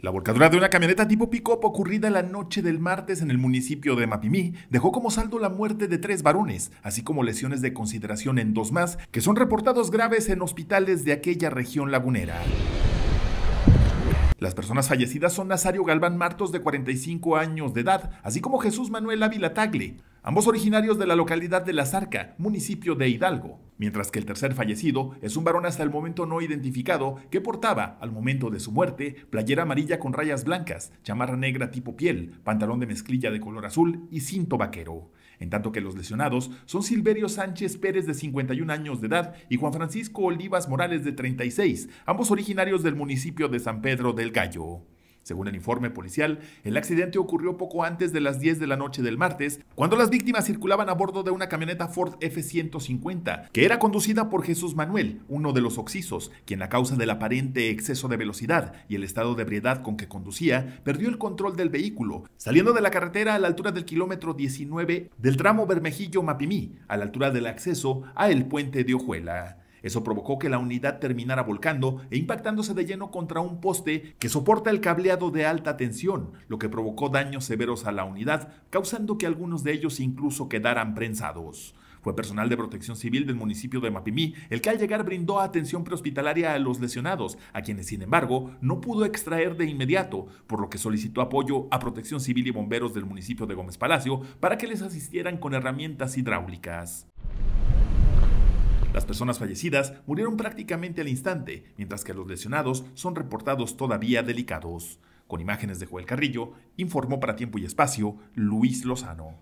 La volcadura de una camioneta tipo pick ocurrida la noche del martes en el municipio de Mapimí dejó como saldo la muerte de tres varones, así como lesiones de consideración en dos más, que son reportados graves en hospitales de aquella región lagunera. Las personas fallecidas son Nazario Galván Martos, de 45 años de edad, así como Jesús Manuel Ávila Tagle, ambos originarios de la localidad de La Zarca, municipio de Hidalgo mientras que el tercer fallecido es un varón hasta el momento no identificado que portaba, al momento de su muerte, playera amarilla con rayas blancas, chamarra negra tipo piel, pantalón de mezclilla de color azul y cinto vaquero. En tanto que los lesionados son Silverio Sánchez Pérez de 51 años de edad y Juan Francisco Olivas Morales de 36, ambos originarios del municipio de San Pedro del Gallo. Según el informe policial, el accidente ocurrió poco antes de las 10 de la noche del martes, cuando las víctimas circulaban a bordo de una camioneta Ford F-150, que era conducida por Jesús Manuel, uno de los oxisos, quien a causa del aparente exceso de velocidad y el estado de ebriedad con que conducía, perdió el control del vehículo, saliendo de la carretera a la altura del kilómetro 19 del tramo Bermejillo-Mapimí, a la altura del acceso a el puente de Ojuela. Eso provocó que la unidad terminara volcando e impactándose de lleno contra un poste que soporta el cableado de alta tensión, lo que provocó daños severos a la unidad, causando que algunos de ellos incluso quedaran prensados. Fue personal de protección civil del municipio de Mapimí el que al llegar brindó atención prehospitalaria a los lesionados, a quienes sin embargo no pudo extraer de inmediato, por lo que solicitó apoyo a protección civil y bomberos del municipio de Gómez Palacio para que les asistieran con herramientas hidráulicas. Las personas fallecidas murieron prácticamente al instante, mientras que los lesionados son reportados todavía delicados. Con imágenes de Joel Carrillo, informó para tiempo y espacio Luis Lozano.